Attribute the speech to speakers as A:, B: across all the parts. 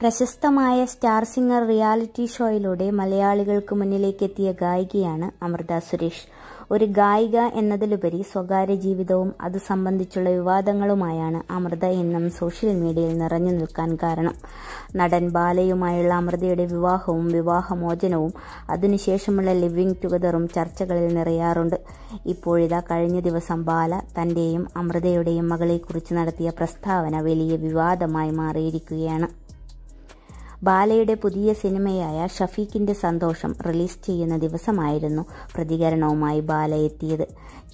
A: പ്രശസ്തമായ star singer reality ഷോയിലൂടെ മലയാളികൾക്ക് മുന്നിലേക്കെത്തിയ ഗായികയാണ് അമൃത സുരേഷ് ഒരു ഗായിക എന്നതിലുപരി സ്വകാര്യ ജീവിതവും അത് സംബന്ധിച്ചുള്ള വിവാദങ്ങളുമായാണ് അമൃത എന്നും സോഷ്യൽ മീഡിയയിൽ നിറഞ്ഞു നിൽക്കാൻ കാരണം നടൻ ബാലയുമായുള്ള അമൃതയുടെ വിവാഹവും വിവാഹമോചനവും അതിനുശേഷമുള്ള ലിവിംഗ് ടുഗദറും ചർച്ചകളിൽ നിറയാറുണ്ട് ഇപ്പോഴിതാ കഴിഞ്ഞ ദിവസം ബാല തന്റെയും അമൃതയുടെയും മകളെക്കുറിച്ച് നടത്തിയ പ്രസ്താവന വലിയ വിവാദമായി മാറിയിരിക്കുകയാണ് ബാലയുടെ പുതിയ സിനിമയായ ഷഫീഖിന്റെ സന്തോഷം റിലീസ് ചെയ്യുന്ന ദിവസമായിരുന്നു പ്രതികരണവുമായി ബാല എത്തിയത്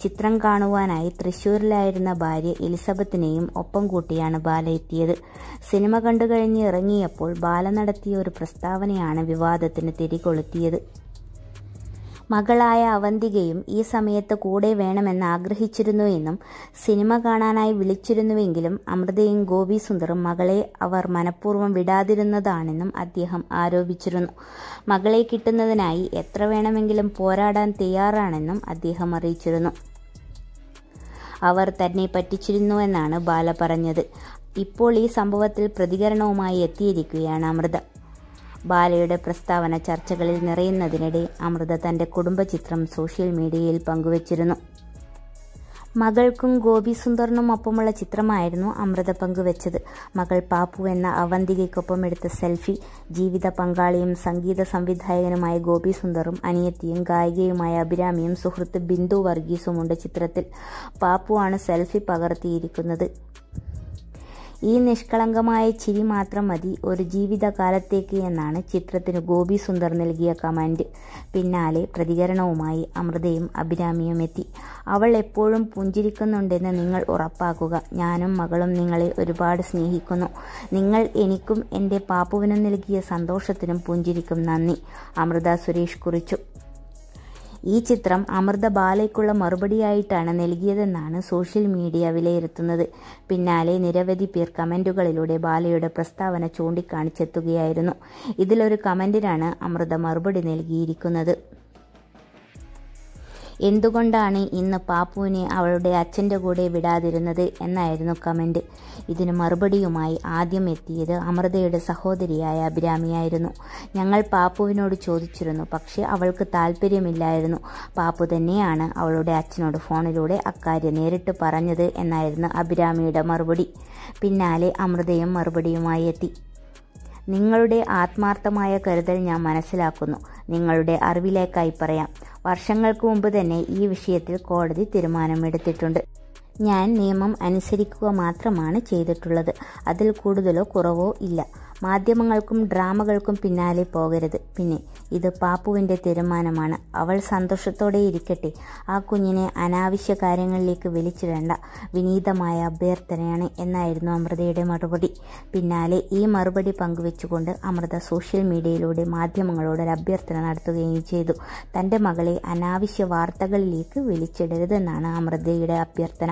A: ചിത്രം കാണുവാനായി തൃശൂരിലായിരുന്ന ഭാര്യ എലിസബത്തിനെയും ഒപ്പം കൂട്ടിയാണ് ബാല എത്തിയത് സിനിമ കണ്ടുകഴിഞ്ഞ് ഇറങ്ങിയപ്പോൾ ബാല നടത്തിയ ഒരു പ്രസ്താവനയാണ് വിവാദത്തിന് തിരികൊളുത്തിയത് മകളായ അവന്തികയും ഈ സമയത്ത് കൂടെ വേണമെന്ന് ആഗ്രഹിച്ചിരുന്നു എന്നും സിനിമ കാണാനായി വിളിച്ചിരുന്നുവെങ്കിലും അമൃതയും ഗോപി സുന്ദറും മകളെ അവർ മനഃപൂർവ്വം വിടാതിരുന്നതാണെന്നും അദ്ദേഹം ആരോപിച്ചിരുന്നു മകളെ കിട്ടുന്നതിനായി എത്ര വേണമെങ്കിലും പോരാടാൻ തയ്യാറാണെന്നും അദ്ദേഹം അറിയിച്ചിരുന്നു അവർ തന്നെ എന്നാണ് ബാല പറഞ്ഞത് ഇപ്പോൾ ഈ സംഭവത്തിൽ പ്രതികരണവുമായി എത്തിയിരിക്കുകയാണ് അമൃത ബാലയുടെ പ്രസ്താവന ചർച്ചകളിൽ നിറയുന്നതിനിടെ അമൃത തന്റെ കുടുംബചിത്രം സോഷ്യൽ മീഡിയയിൽ പങ്കുവച്ചിരുന്നു മകൾക്കും ഗോപി സുന്ദറിനുമൊപ്പമുള്ള ചിത്രമായിരുന്നു അമൃത പങ്കുവച്ചത് മകൾ പാപ്പു എന്ന അവന്തികയ്ക്കൊപ്പം എടുത്ത സെൽഫി ജീവിത പങ്കാളിയും സംഗീത സംവിധായകനുമായ ഗോപി സുന്ദറും അനിയത്തിയും ഗായികയുമായ അഭിരാമിയും സുഹൃത്ത് ബിന്ദു വർഗീസുമുണ്ട് ചിത്രത്തിൽ പാപ്പുവാണ് സെൽഫി പകർത്തിയിരിക്കുന്നത് ഈ നിഷ്കളങ്കമായ ചിരി മാത്രം മതി ഒരു ജീവിതകാലത്തേക്ക് എന്നാണ് ചിത്രത്തിന് ഗോപി സുന്ദർ നൽകിയ കമൻറ്റ് പിന്നാലെ പ്രതികരണവുമായി അമൃതയും അഭിരാമിയും എത്തി അവൾ എപ്പോഴും പുഞ്ചിരിക്കുന്നുണ്ടെന്ന് നിങ്ങൾ ഉറപ്പാക്കുക ഞാനും മകളും നിങ്ങളെ ഒരുപാട് സ്നേഹിക്കുന്നു നിങ്ങൾ എനിക്കും എൻ്റെ പാപ്പുവിനും നൽകിയ സന്തോഷത്തിനും പുഞ്ചിരിക്കും നന്ദി അമൃത സുരേഷ് കുറിച്ചു ഈ ചിത്രം അമൃത ബാലയ്ക്കുള്ള മറുപടിയായിട്ടാണ് നൽകിയതെന്നാണ് സോഷ്യൽ മീഡിയ വിലയിരുത്തുന്നത് പിന്നാലെ നിരവധി പേർ കമന്റുകളിലൂടെ ബാലയുടെ പ്രസ്താവന ചൂണ്ടിക്കാണിച്ചെത്തുകയായിരുന്നു ഇതിലൊരു കമന്റിനാണ് അമൃത മറുപടി നൽകിയിരിക്കുന്നത് എന്തുകൊണ്ടാണ് ഇന്ന് പാപ്പുവിനെ അവളുടെ അച്ഛൻ്റെ കൂടെ വിടാതിരുന്നത് എന്നായിരുന്നു കമൻ്റ് ഇതിന് മറുപടിയുമായി ആദ്യം എത്തിയത് അമൃതയുടെ സഹോദരിയായ അഭിരാമിയായിരുന്നു ഞങ്ങൾ പാപ്പുവിനോട് ചോദിച്ചിരുന്നു പക്ഷേ അവൾക്ക് താല്പര്യമില്ലായിരുന്നു പാപ്പു തന്നെയാണ് അവളുടെ അച്ഛനോട് ഫോണിലൂടെ അക്കാര്യം നേരിട്ട് പറഞ്ഞത് എന്നായിരുന്നു അഭിരാമിയുടെ മറുപടി പിന്നാലെ അമൃതയും മറുപടിയുമായി എത്തി നിങ്ങളുടെ ആത്മാർത്ഥമായ കരുതൽ ഞാൻ മനസ്സിലാക്കുന്നു നിങ്ങളുടെ അറിവിലേക്കായി പറയാം വർഷങ്ങൾക്ക് മുമ്പ് തന്നെ ഈ വിഷയത്തിൽ കോടതി തീരുമാനമെടുത്തിട്ടുണ്ട് ഞാൻ നിയമം അനുസരിക്കുക മാത്രമാണ് ചെയ്തിട്ടുള്ളത് അതിൽ കൂടുതലോ കുറവോ ഇല്ല മാധ്യമങ്ങൾക്കും ഡ്രാമകൾക്കും പിന്നാലെ പോകരുത് പിന്നെ ഇത് പാപ്പുവിൻ്റെ തീരുമാനമാണ് അവൾ സന്തോഷത്തോടെ ഇരിക്കട്ടെ ആ കുഞ്ഞിനെ അനാവശ്യ കാര്യങ്ങളിലേക്ക് വിളിച്ചിടേണ്ട വിനീതമായ അഭ്യർത്ഥനയാണ് എന്നായിരുന്നു അമൃതയുടെ മറുപടി പിന്നാലെ ഈ മറുപടി പങ്കുവെച്ചുകൊണ്ട് അമൃത സോഷ്യൽ മീഡിയയിലൂടെ മാധ്യമങ്ങളോട് ഒരു അഭ്യർത്ഥന നടത്തുകയും ചെയ്തു തൻ്റെ മകളെ അനാവശ്യ വാർത്തകളിലേക്ക് വിളിച്ചിടരുതെന്നാണ് അമൃതയുടെ അഭ്യർത്ഥന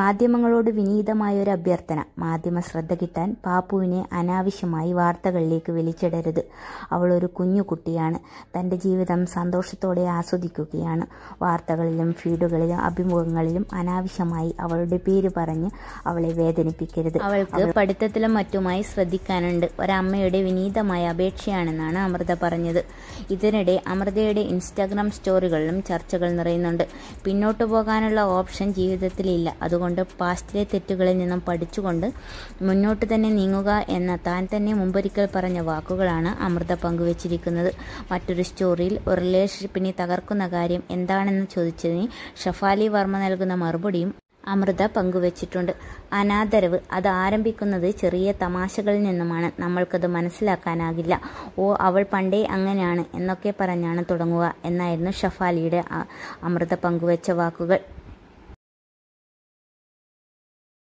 A: മാധ്യമങ്ങളോട് വിനീതമായ ഒരു അഭ്യർത്ഥന മാധ്യമ ശ്രദ്ധ കിട്ടാൻ പാപ്പുവിനെ അനാവശ്യ ആവശ്യമായി വാർത്തകളിലേക്ക് വിളിച്ചിടരുത് അവൾ ഒരു കുഞ്ഞു കുട്ടിയാണ് തൻ്റെ ജീവിതം സന്തോഷത്തോടെ ആസ്വദിക്കുകയാണ് വാർത്തകളിലും ഫീഡുകളിലും അഭിമുഖങ്ങളിലും അനാവശ്യമായി അവളുടെ പേര് പറഞ്ഞ് അവളെ വേദനിപ്പിക്കരുത് അവൾക്ക് പഠിത്തത്തിലും മറ്റുമായി ശ്രദ്ധിക്കാനുണ്ട് ഒരമ്മയുടെ വിനീതമായ അപേക്ഷയാണെന്നാണ് അമൃത പറഞ്ഞത് ഇതിനിടെ അമൃതയുടെ ഇൻസ്റ്റാഗ്രാം സ്റ്റോറികളിലും ചർച്ചകൾ നിറയുന്നുണ്ട് പിന്നോട്ടു പോകാനുള്ള ഓപ്ഷൻ ജീവിതത്തിലില്ല അതുകൊണ്ട് പാസ്റ്റിലെ തെറ്റുകളിൽ നിന്നും പഠിച്ചുകൊണ്ട് മുന്നോട്ട് തന്നെ നീങ്ങുക എന്ന താൻ തന്നെ മുമ്പൊരിക്കൽ പറഞ്ഞ വാക്കുകളാണ് അമൃത പങ്കുവച്ചിരിക്കുന്നത് മറ്റൊരു സ്റ്റോറിയിൽ ഒരു റിലേഷൻഷിപ്പിനെ തകർക്കുന്ന കാര്യം എന്താണെന്ന് ചോദിച്ചതിന് ഷഫാലി വർമ്മ നൽകുന്ന മറുപടിയും അമൃത പങ്കുവച്ചിട്ടുണ്ട് അനാദരവ് അത് ആരംഭിക്കുന്നത് ചെറിയ തമാശകളിൽ നിന്നുമാണ് നമ്മൾക്കത് മനസ്സിലാക്കാനാകില്ല ഓ അവൾ പണ്ടേ അങ്ങനെയാണ് എന്നൊക്കെ പറഞ്ഞാണ് തുടങ്ങുക എന്നായിരുന്നു ഷഫാലിയുടെ അമൃത പങ്കുവച്ച വാക്കുകൾ